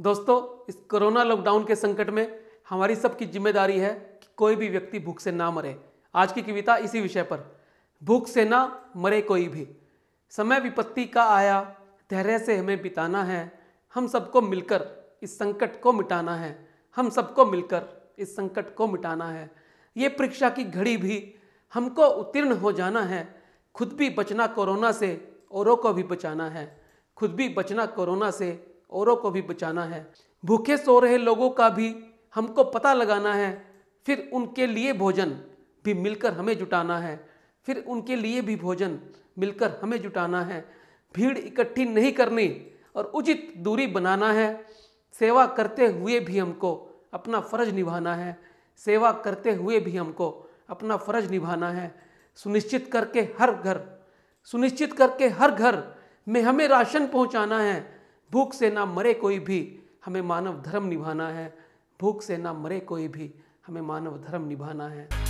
दोस्तों इस corona lockdown के संकट में हमारी सबकी जिम्मेदारी है कि कोई भी व्यक्ति भूख से ना मरे आज की कविता इसी विषय पर भूख से ना मरे कोई भी समय विपत्ति का आया धैर्य से हमें बिताना है हम सबको मिलकर इस संकट को मिटाना है हम सबको मिलकर इस संकट को मिटाना है ये परीक्षा की घड़ी भी हमको उत्तीर्ण हो जाना है खुद भी बचना कोरोना से औरों को भी बचाना है खुद भी बचना कोरोना से औरों को भी बचाना है भूखे सो रहे लोगों का भी हमको पता लगाना है फिर उनके लिए भोजन भी मिलकर हमें जुटाना है फिर उनके लिए भी भोजन मिलकर हमें जुटाना है भीड़ इकट्ठी नहीं करनी और उचित दूरी बनाना है सेवा करते हुए भी हमको अपना फ़र्ज निभाना है सेवा करते हुए भी हमको अपना फ़र्ज निभाना है सुनिश्चित करके हर घर सुनिश्चित करके हर घर में हमें राशन पहुंचाना है भूख से ना मरे कोई भी हमें मानव धर्म निभाना है भूख से ना मरे कोई भी हमें मानव धर्म निभाना है